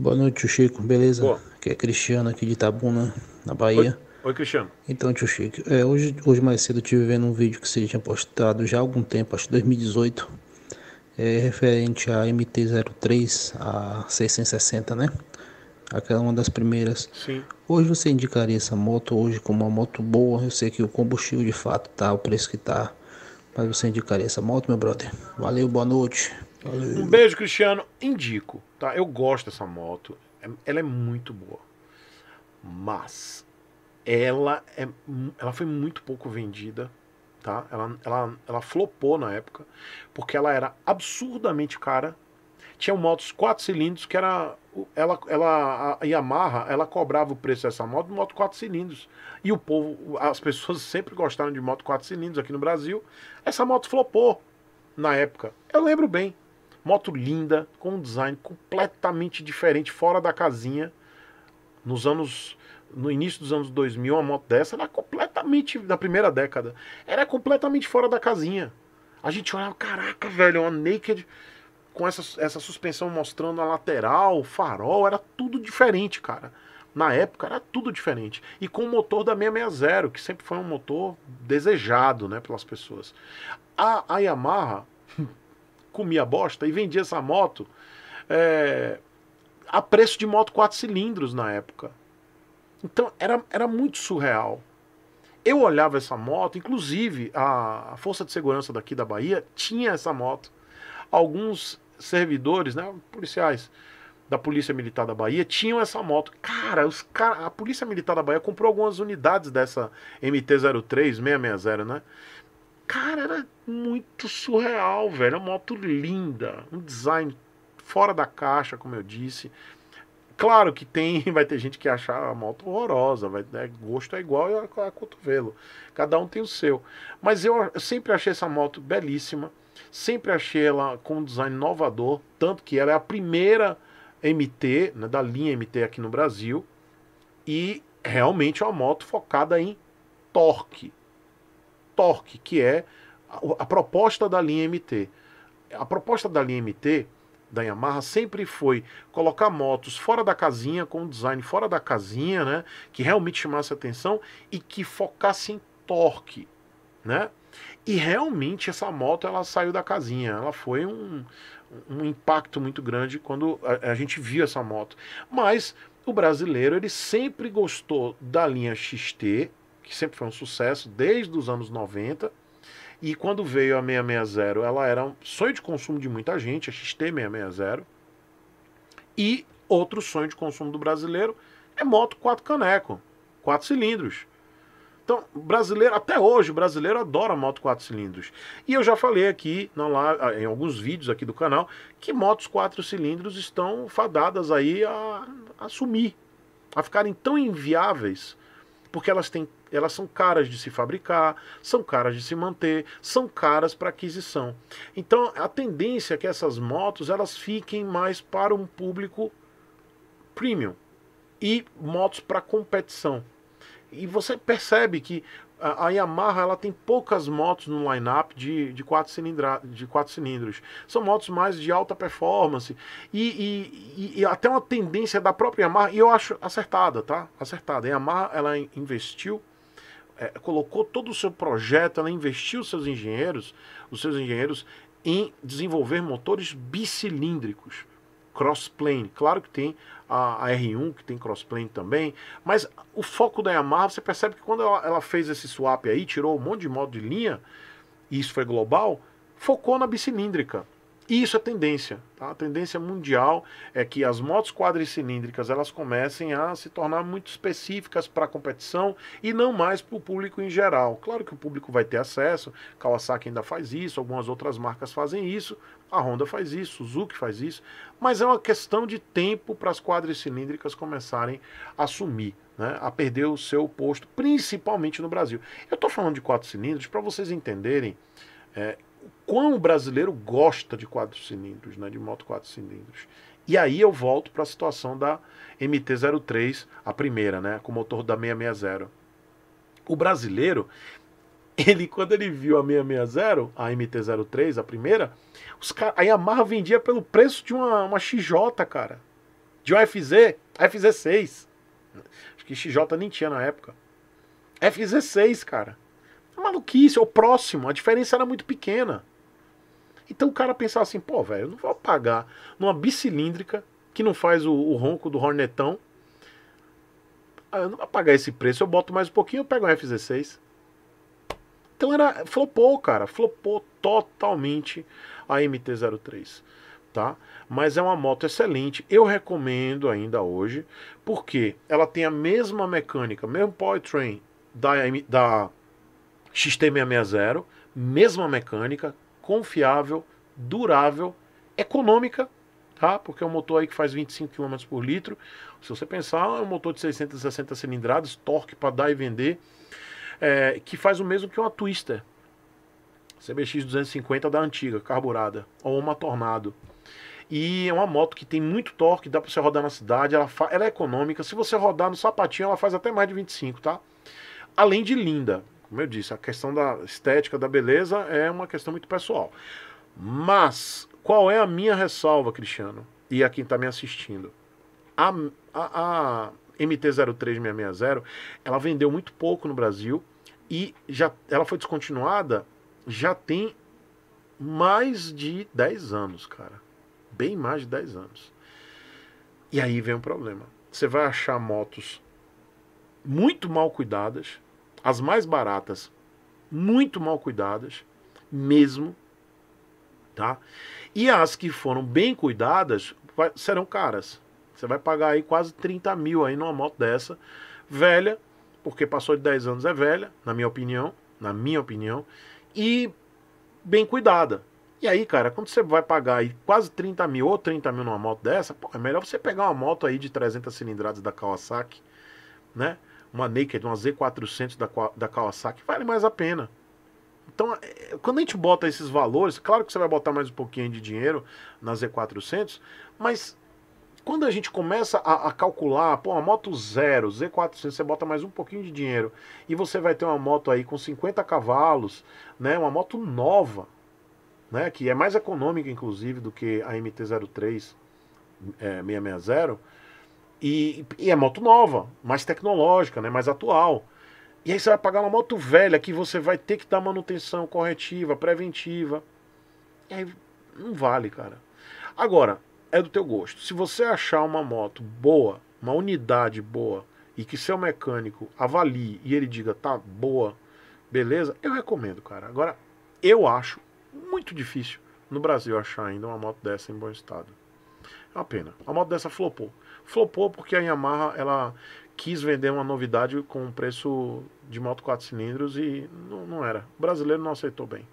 Boa noite, tio Chico, beleza? Boa. Aqui é Cristiano, aqui de Itabuna, na Bahia. Oi, Oi Cristiano. Então, tio Chico, é, hoje, hoje mais cedo eu estive vendo um vídeo que você tinha postado já há algum tempo, acho que 2018, é, referente à MT-03, a 660, né? Aquela é uma das primeiras. Sim. Hoje você indicaria essa moto hoje como uma moto boa? Eu sei que o combustível de fato tá o preço que tá, mas você indicaria essa moto, meu brother? Valeu, boa noite. Valeu. Um beijo, Cristiano. Indico. Tá? Eu gosto dessa moto, é, ela é muito boa. Mas ela, é, ela foi muito pouco vendida, tá? Ela, ela, ela flopou na época, porque ela era absurdamente cara. Tinha motos quatro cilindros que era. Ela, ela, a Yamaha ela cobrava o preço dessa moto moto quatro cilindros. E o povo, as pessoas sempre gostaram de moto quatro cilindros aqui no Brasil. Essa moto flopou na época. Eu lembro bem, Moto linda, com um design completamente diferente, fora da casinha. Nos anos. No início dos anos 2000, uma moto dessa era completamente. Na primeira década, era completamente fora da casinha. A gente olhava, caraca, velho, uma naked com essa, essa suspensão mostrando a lateral, farol, era tudo diferente, cara. Na época era tudo diferente. E com o motor da 660, que sempre foi um motor desejado né, pelas pessoas. A, a Yamaha comia bosta e vendia essa moto é, a preço de moto quatro cilindros na época. Então era, era muito surreal. Eu olhava essa moto, inclusive a, a Força de Segurança daqui da Bahia tinha essa moto. Alguns servidores, né, policiais da Polícia Militar da Bahia tinham essa moto. Cara, os a Polícia Militar da Bahia comprou algumas unidades dessa MT-03 660, né? Cara, era muito surreal, velho. Uma moto linda, um design fora da caixa, como eu disse. Claro que tem, vai ter gente que achar a moto horrorosa, vai, né, gosto é igual a, a cotovelo. Cada um tem o seu. Mas eu, eu sempre achei essa moto belíssima, sempre achei ela com um design inovador, tanto que ela é a primeira MT, né, da linha MT aqui no Brasil, e realmente é uma moto focada em torque torque, que é a, a proposta da linha MT. A proposta da linha MT da Yamaha sempre foi colocar motos fora da casinha, com um design fora da casinha, né, que realmente chamasse atenção e que focasse em torque, né? E realmente essa moto ela saiu da casinha, ela foi um, um impacto muito grande quando a, a gente viu essa moto. Mas o brasileiro ele sempre gostou da linha XT, que sempre foi um sucesso desde os anos 90. E quando veio a 660, ela era um sonho de consumo de muita gente, a XT660. E outro sonho de consumo do brasileiro é moto quatro caneco, quatro cilindros. Então, brasileiro, até hoje, brasileiro adora moto quatro cilindros. E eu já falei aqui, não lá, ah, em alguns vídeos aqui do canal, que motos quatro cilindros estão fadadas aí a, a sumir, a ficarem tão inviáveis porque elas, têm, elas são caras de se fabricar, são caras de se manter, são caras para aquisição. Então a tendência é que essas motos elas fiquem mais para um público premium e motos para competição. E você percebe que a Yamaha ela tem poucas motos no line-up de, de, quatro de quatro cilindros. São motos mais de alta performance e, e, e, até uma tendência da própria Yamaha, e eu acho acertada, tá? Acertada. A Yamaha ela investiu, é, colocou todo o seu projeto, ela investiu seus engenheiros, os seus engenheiros em desenvolver motores bicilíndricos crossplane. Claro que tem a, a, R1 que tem crossplane também, mas o foco da Yamaha, você percebe que quando ela, ela fez esse swap aí, tirou um monte de modo de linha, e isso foi global, focou na bicilíndrica. E isso é tendência. Tá? A tendência mundial é que as motos quadricilíndricas elas comecem a se tornar muito específicas para a competição e não mais para o público em geral. Claro que o público vai ter acesso, Kawasaki ainda faz isso, algumas outras marcas fazem isso, a Honda faz isso, Suzuki faz isso, mas é uma questão de tempo para as quadricilíndricas começarem a assumir. Né, a perder o seu posto, principalmente no Brasil. Eu estou falando de quatro cilindros para vocês entenderem é, o quão o brasileiro gosta de quatro cilindros, né, de moto quatro cilindros. E aí eu volto para a situação da MT-03, a primeira, né, com o motor da 660. O brasileiro, ele quando ele viu a 660, a MT-03, a primeira, os car- a Yamaha vendia pelo preço de uma, uma XJ, cara. De uma FZ, FZ6. Acho que XJ nem tinha na época. FZ6, cara. É maluquice, é ou próximo, a diferença era muito pequena. Então o cara pensava assim, pô, velho, eu não vou pagar numa bicilíndrica que não faz o, o ronco do Hornetão. Ah, eu não vou pagar esse preço, eu boto mais um pouquinho, eu pego um F16. Então era. Flopou, cara. Flopou totalmente a MT-03. Tá? Mas é uma moto excelente. Eu recomendo ainda hoje, porque ela tem a mesma mecânica, mesmo powertrain da, da XT660, mesma mecânica, confiável, durável, econômica, tá? Porque é um motor aí que faz 25 km por litro. Se você pensar, é um motor de 660 cilindradas, torque para dar e vender, é, que faz o mesmo que uma Twister. CBX 250 da antiga, carburada, ou uma Tornado. E é uma moto que tem muito torque, dá para você rodar na cidade, ela, ela é econômica. Se você rodar no sapatinho, ela faz até mais de 25, tá? Além de linda, como eu disse, a questão da estética, da beleza é uma questão muito pessoal. Mas qual é a minha ressalva, Cristiano? E a quem está me assistindo? A, a, a MT-03660, ela vendeu muito pouco no Brasil e já, ela foi descontinuada já tem mais de 10 anos, cara. Bem mais de 10 anos. E aí vem o um problema. Você vai achar motos muito mal cuidadas, as mais baratas, muito mal cuidadas, mesmo, tá? E as que foram bem cuidadas vai, serão caras. Você vai pagar aí quase 30 mil aí numa moto dessa, velha, porque passou de 10 anos é velha, na minha opinião, na minha opinião, e bem cuidada. E aí, cara, quando você vai pagar aí quase 30 mil ou 30 mil numa moto dessa, pô, é melhor você pegar uma moto aí de 300 cilindradas da Kawasaki, né? uma Naked, uma Z400 da, da Kawasaki, vale mais a pena. Então, é, quando a gente bota esses valores, claro que você vai botar mais um pouquinho de dinheiro na Z400, mas quando a gente começa a, a calcular, pô, uma moto zero, Z400, você bota mais um pouquinho de dinheiro e você vai ter uma moto aí com 50 cavalos, né, uma moto nova, né, que é mais econômica inclusive do que a MT-03 é, 660, e, e é moto nova, mais tecnológica, né? mais atual. E aí você vai pagar uma moto velha que você vai ter que dar manutenção corretiva, preventiva. E aí não vale, cara. Agora, é do teu gosto. Se você achar uma moto boa, uma unidade boa, e que seu mecânico avalie e ele diga, tá boa, beleza, eu recomendo, cara. Agora, eu acho muito difícil no Brasil achar ainda uma moto dessa em bom estado. É uma pena. A moto dessa flopou. Flopou porque a Yamaha ela quis vender uma novidade com um preço de moto 4 cilindros e não, não era. O brasileiro não aceitou bem.